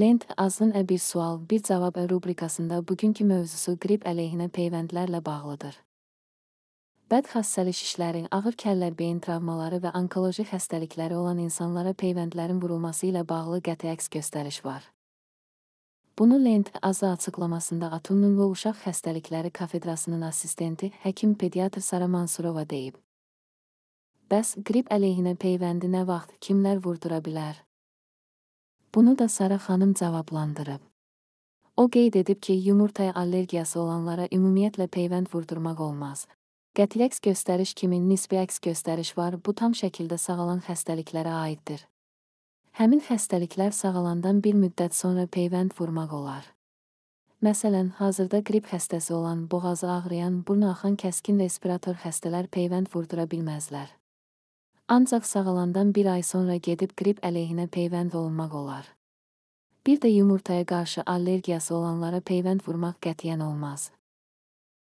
Lent Azın bir sual, bir cavab rubrikasında bugünkü mövzusu qrip əleyhinə peyvəndlərlə bağlıdır. Bəd xəssəli şişlərin, ağır kəllər beyin travmaları və onkoloji xəstəlikləri olan insanlara peyvəndlərin vurulması ilə bağlı qəti əks göstəriş var. Bunu Lent Azı açıqlamasında Atunun və Uşaq Xəstəlikləri Kafedrasının assistenti həkim pediatr Sara Mansurova deyib. Bəs qrip əleyhinə peyvəndi nə vaxt kimlər vurdura bilər? Bunu da Sara xanım cavablandırıb. O qeyd edib ki, yumurtaya allergiyası olanlara ümumiyyətlə peyvənd vurdurmaq olmaz. Qəti əks göstəriş kimi nisbi əks göstəriş var, bu tam şəkildə sağalan xəstəliklərə aiddir. Həmin xəstəliklər sağalandan bir müddət sonra peyvənd vurmaq olar. Məsələn, hazırda qrip xəstəsi olan, boğazı ağrıyan, burnu axan kəskin respirator xəstələr peyvənd vurdura bilməzlər. Ancaq sağalandan bir ay sonra gedib qrip əleyhinə peyvənd olunmaq olar. Bir də yumurtaya qarşı allergiyası olanlara peyvənd vurmaq qətiyyən olmaz.